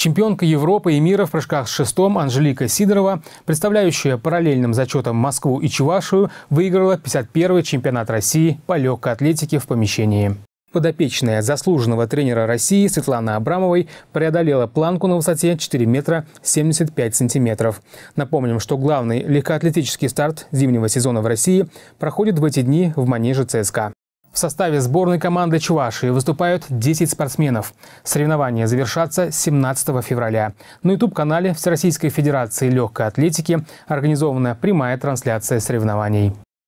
Чемпионка Европы и мира в прыжках с шестом Анжелика Сидорова, представляющая параллельным зачетом Москву и Чувашию, выиграла 51-й чемпионат России по легкой атлетике в помещении. Подопечная заслуженного тренера России Светлана Абрамовой преодолела планку на высоте 4 метра 75 сантиметров. Напомним, что главный легкоатлетический старт зимнего сезона в России проходит в эти дни в манеже ЦСКА. В составе сборной команды Чувашии выступают 10 спортсменов. Соревнования завершатся 17 февраля. На YouTube-канале Всероссийской Федерации Легкой Атлетики организована прямая трансляция соревнований.